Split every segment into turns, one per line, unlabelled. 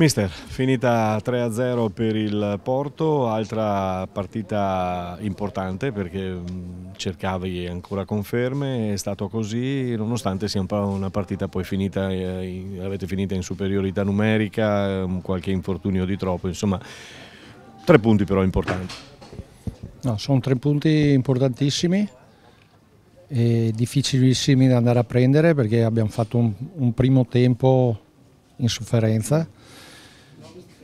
Mister, finita 3-0 per il Porto, altra partita importante perché mm, cercavi ancora conferme, è stato così, nonostante sia una partita poi finita, eh, avete finita in superiorità numerica, qualche infortunio di troppo, insomma tre punti però importanti.
No, sono tre punti importantissimi, difficilissimi da andare a prendere perché abbiamo fatto un, un primo tempo in sofferenza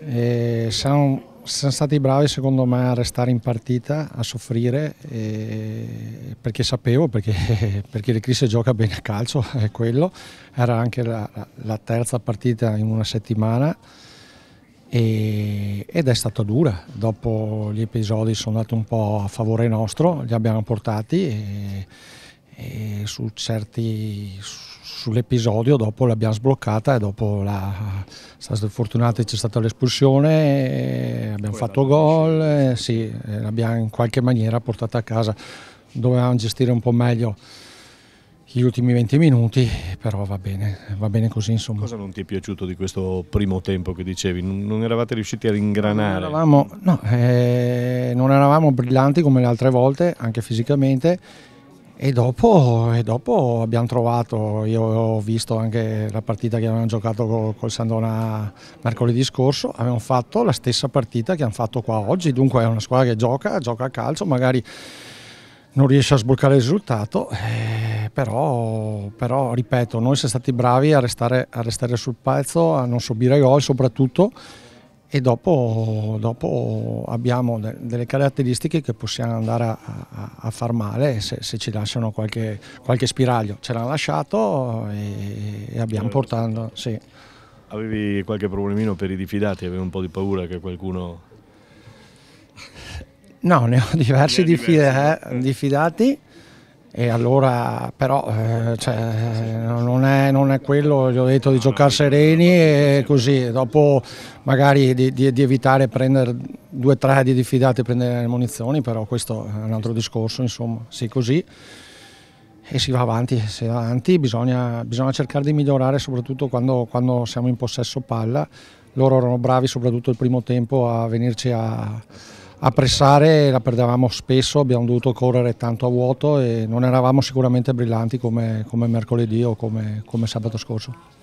eh, sono, sono, stati bravi secondo me a restare in partita, a soffrire, eh, perché sapevo, perché, perché il gioca bene a calcio, è quello, era anche la, la terza partita in una settimana e, ed è stata dura, dopo gli episodi sono andati un po' a favore nostro, li abbiamo portati e, e su certi... Su sull'episodio dopo l'abbiamo sbloccata e dopo la fortunata c'è stata l'espulsione eh, abbiamo fatto gol e, eh, sì, eh, l'abbiamo in qualche maniera portata a casa dovevamo gestire un po' meglio gli ultimi 20 minuti, però va bene, va bene così insomma. Cosa
non ti è piaciuto di questo primo tempo che dicevi? Non eravate riusciti ad ingranare? Non
eravamo, no, eh, non eravamo brillanti come le altre volte, anche fisicamente, e dopo, e dopo, abbiamo trovato, io ho visto anche la partita che avevamo giocato col, col Sandona mercoledì scorso, abbiamo fatto la stessa partita che hanno fatto qua oggi, dunque è una squadra che gioca, gioca a calcio, magari non riesce a sbloccare il risultato, eh, però, però, ripeto, noi siamo stati bravi a restare, a restare sul pezzo, a non subire gol soprattutto e dopo, dopo abbiamo de delle caratteristiche che possiamo andare a, a, a far male se, se, ci lasciano qualche, qualche spiraglio. Ce l'hanno lasciato e, e abbiamo certo. portato... Sì.
Avevi qualche problemino per i diffidati? Avevi un po' di paura che qualcuno...
No, ne ho diversi, ne diversi. Diffidati, eh, eh diffidati e allora però eh, cioè, non, è, non, è, quello, gli ho detto di giocare sereni e così, dopo magari di, di, di evitare prendere due o tre di diffidate e prendere le munizioni, però questo è un altro discorso, insomma, sì così e si va avanti, si va avanti. Bisogna, bisogna, cercare di migliorare soprattutto quando, quando, siamo in possesso palla. Loro erano bravi soprattutto il primo tempo a venirci a, a pressare la perdevamo spesso, abbiamo dovuto correre tanto a vuoto e non eravamo sicuramente brillanti come, come mercoledì o come, come sabato scorso.